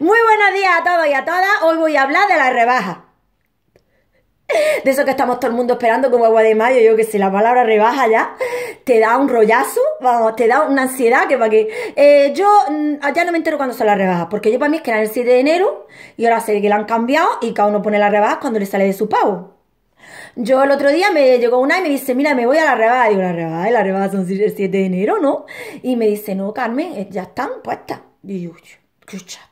Muy buenos días a todos y a todas. Hoy voy a hablar de la rebaja. De eso que estamos todo el mundo esperando como agua de mayo. Yo que sé, la palabra rebaja ya te da un rollazo, vamos, te da una ansiedad que para que... Eh, yo mm, ya no me entero cuándo son las rebajas, porque yo para mí es que era el 7 de enero y ahora sé que la han cambiado y cada uno pone las rebajas cuando le sale de su pavo. Yo el otro día me llegó una y me dice, mira, me voy a la rebaja. Digo, la rebaja, eh, la rebaja son el 7 de enero, ¿no? Y me dice, no, Carmen, eh, ya están puestas. Y yo, qué chato.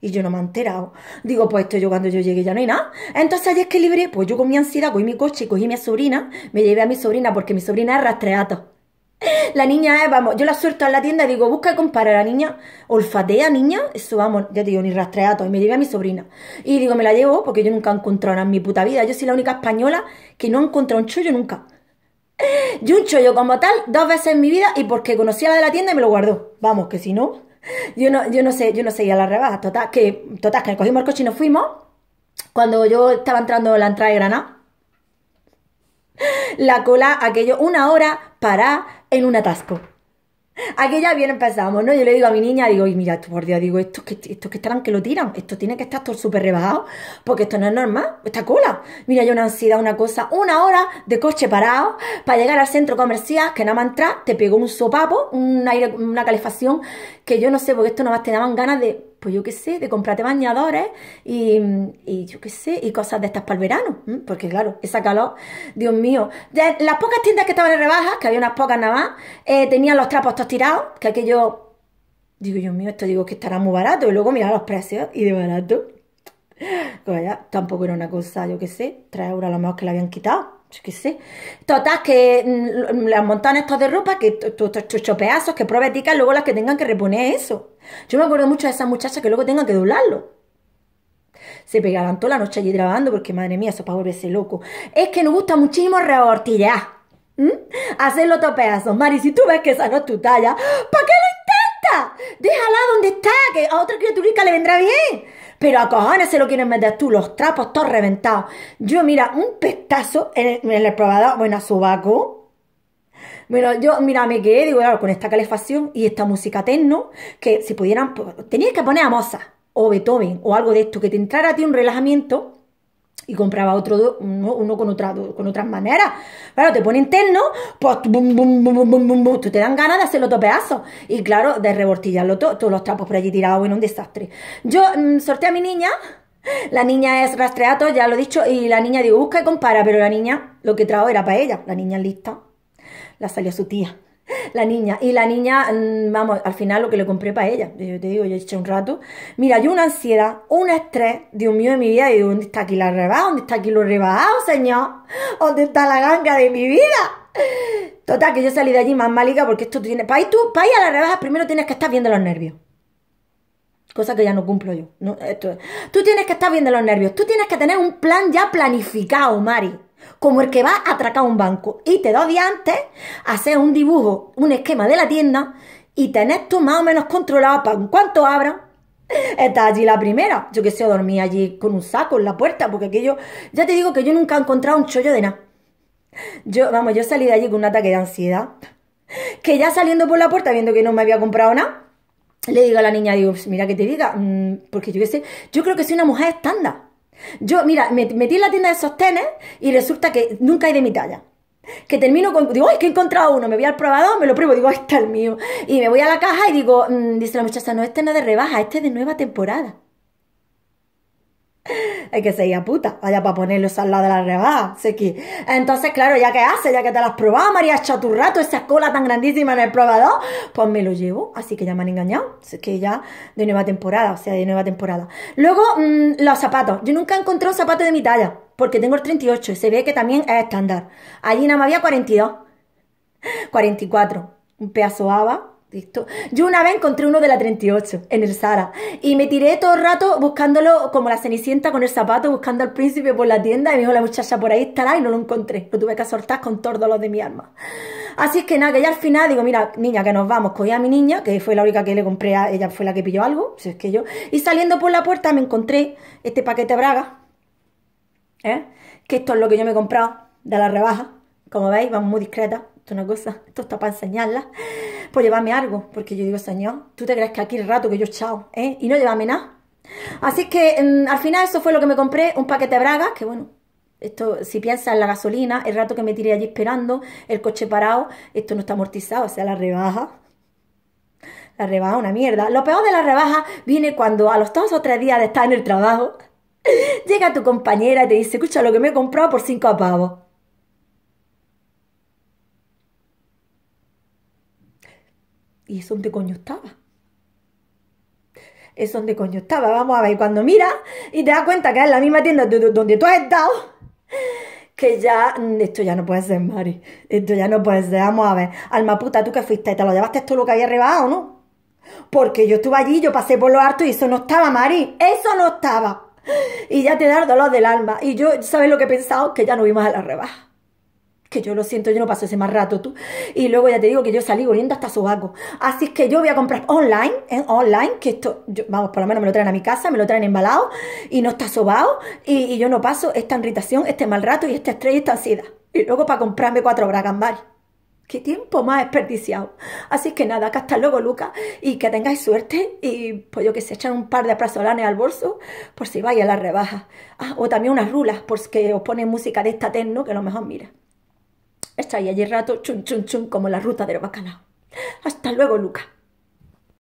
Y yo no me he enterado. Digo, pues esto yo cuando yo llegué ya no hay nada. Entonces es que libré. pues yo con mi ansiedad cogí mi coche, cogí mi sobrina, me llevé a mi sobrina porque mi sobrina es rastreata. La niña es, vamos, yo la suelto a la tienda y digo, busca y compara a la niña, olfatea niña, eso vamos, ya te digo, ni rastreato, y me llevé a mi sobrina. Y digo, me la llevo porque yo nunca he encontrado nada en mi puta vida, yo soy la única española que no ha encontrado un chollo nunca. Yo un chollo como tal, dos veces en mi vida y porque conocí a la de la tienda y me lo guardó. Vamos, que si no, yo no, yo no sé, yo no seguía la rebaja, Total, que, total, que cogimos el coche y nos fuimos. Cuando yo estaba entrando en la entrada de Granada, la cola, aquello, una hora para en un atasco. Aquí ya bien empezamos, ¿no? Yo le digo a mi niña, digo, y mira, tu por Dios, digo, estos que, estos que estarán que lo tiran, esto tiene que estar todo súper rebajado, porque esto no es normal, esta cola. Mira, yo una ansiedad, una cosa, una hora de coche parado para llegar al centro comercial, que nada más entrar, te pegó un sopapo, un aire, una calefacción, que yo no sé, porque esto nada más te daban ganas de pues yo qué sé, de comprarte bañadores y, yo qué sé, y cosas de estas para el verano, porque claro, esa calor, Dios mío. De las pocas tiendas que estaban en rebajas, que había unas pocas nada más, eh, tenían los trapos todos tirados, que aquello, digo, Dios mío, esto digo que estará muy barato, y luego mira los precios, y de barato, pues tampoco era una cosa, yo qué sé, 3 euros a lo mejor que le habían quitado qué sé. Total, que mm, las montan estas de ropa, que tus chopeazos, que pruebas ticas, luego las que tengan que reponer eso. Yo me acuerdo mucho de esas muchachas que luego tengan que doblarlo. Se pegaban toda la noche allí grabando porque, madre mía, eso para volverse loco. Es que nos gusta muchísimo reortillar. ¿Mm? Hacerlo todo Mari, si tú ves que esa no es tu talla, ¿para qué lo intentas? Déjala donde está, que a otra criaturica le vendrá bien. Pero a cojones se lo quieren meter tú, los trapos todos reventados. Yo, mira, un pestazo en el, probador, bueno, a Bueno, yo, mira, me quedé, digo, claro, con esta calefacción y esta música techno, que si pudieran, tenías que poner a Mozart o Beethoven o algo de esto, que te entrara a ti un relajamiento y compraba otro, uno, con, otra, con otras maneras. Claro, te ponen terno, pues te dan ganas de hacerlo todo Y claro, de rebortillarlo todo, todos los trapos por allí tirados, en un desastre. Yo mm, sorteé a mi niña, la niña es rastreato, ya lo he dicho, y la niña digo, busca y compara, pero la niña lo que trajo era para ella, la niña lista, la salió su tía. La niña. Y la niña, mm, vamos, al final lo que le compré para ella. Yo te digo, yo he hecho un rato. Mira, yo una ansiedad, un estrés, Dios mío, de mi vida. Digo, ¿dónde está aquí la rebaja? ¿Dónde está aquí lo rebajado, señor? ¿Dónde está la ganga de mi vida? Total, que yo salí de allí más maliga, porque esto tiene. Para ir, tú, para ir a la rebaja, primero tienes que estar viendo los nervios. Cosa que ya no cumplo yo. No, tú tienes que estar viendo los nervios. Tú tienes que tener un plan ya planificado, Mari como el que va a atracar un banco y te dos días antes haces un dibujo, un esquema de la tienda y tenés tú más o menos controlado para en cuanto abra. Está allí la primera. Yo que sé, dormí allí con un saco en la puerta, porque aquello. Ya te digo que yo nunca he encontrado un chollo de nada. Yo, vamos, yo salí de allí con un ataque de ansiedad. Que ya saliendo por la puerta, viendo que no me había comprado nada, le digo a la niña, digo, pues mira que te diga, mm, porque yo qué sé, yo creo que soy una mujer estándar. Yo, mira, me metí en la tienda de sostenes y resulta que nunca hay de mi talla. Que termino con. Digo, ¡ay, que he encontrado uno! Me voy al probador, me lo pruebo, digo, ¡este es el mío! Y me voy a la caja y digo, mm, dice la muchacha, no, este no de rebaja, este es de nueva temporada. Es que se iba puta, vaya para ponerlos al lado de la rebaja, que, Entonces, claro, ¿ya que hace? Ya que te las probaba, María Chaturrato, esa cola tan grandísima en el probador, pues me lo llevo. Así que ya me han engañado. sé que ya de nueva temporada, o sea, de nueva temporada. Luego, mm, los zapatos. Yo nunca he encontrado zapatos de mi talla, porque tengo el 38 y se ve que también es estándar. Allí nada más había 42, 44, un pedazo haba listo Yo una vez encontré uno de la 38 en el Sara y me tiré todo el rato buscándolo como la cenicienta con el zapato, buscando al príncipe por la tienda y me dijo la muchacha por ahí estará y no lo encontré. Lo tuve que soltar con todos los de mi alma. Así es que nada, que ya al final digo, mira, niña, que nos vamos. Cogí a mi niña, que fue la única que le compré a ella, fue la que pilló algo, si es que yo. Y saliendo por la puerta me encontré este paquete braga, ¿eh? que esto es lo que yo me he comprado de la rebaja. Como veis, vamos muy discretas esto es una cosa, esto está para enseñarla, pues llévame algo, porque yo digo, Señor, tú te crees que aquí el rato que yo chao, ¿eh? Y no llévame nada. Así que mm, al final eso fue lo que me compré, un paquete de bragas, que bueno, esto, si piensas en la gasolina, el rato que me tiré allí esperando, el coche parado, esto no está amortizado, o sea, la rebaja. La rebaja una mierda. Lo peor de la rebaja viene cuando a los dos o tres días de estar en el trabajo, llega tu compañera y te dice, escucha lo que me he comprado por cinco pavos. Y eso donde coño estaba. Es donde coño estaba. Vamos a ver, cuando mira y te das cuenta que es la misma tienda donde tú has estado, que ya, mm, esto ya no puede ser, Mari. Esto ya no puede ser. Vamos a ver, alma puta, tú que fuiste, y te lo llevaste todo lo que había rebajado, ¿no? Porque yo estuve allí, yo pasé por lo harto y eso no estaba, Mari. Eso no estaba. Y ya te da el dolor del alma. Y yo, ¿sabes lo que he pensado? Que ya no vimos a la rebaja que yo lo siento, yo no paso ese mal rato tú. Y luego ya te digo que yo salí volviendo hasta sobaco. Así es que yo voy a comprar online, en ¿eh? online, que esto, vamos, por lo menos me lo traen a mi casa, me lo traen embalado y no está sobado y, y yo no paso esta irritación, este mal rato y esta estrella y esta Y luego para comprarme cuatro bragas, mal. Qué tiempo más desperdiciado. Así es que nada, acá hasta luego, Lucas, y que tengáis suerte y pues yo que se echan un par de aprazolanes al bolso por si vais a la rebaja. Ah, o también unas rulas, porque os ponen música de esta techno que a lo mejor mira ahí ayer rato chun chun chun como la ruta del bacalao. Hasta luego, Luca.